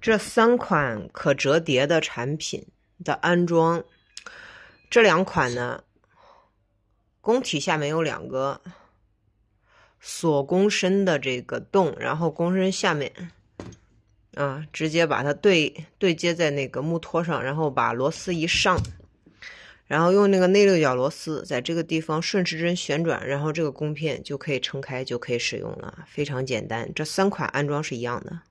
这三款可折叠的产品的安装，这两款呢，弓体下面有两个锁弓身的这个洞，然后弓身下面，啊，直接把它对对接在那个木托上，然后把螺丝一上，然后用那个内六角螺丝在这个地方顺时针旋转，然后这个弓片就可以撑开，就可以使用了，非常简单。这三款安装是一样的。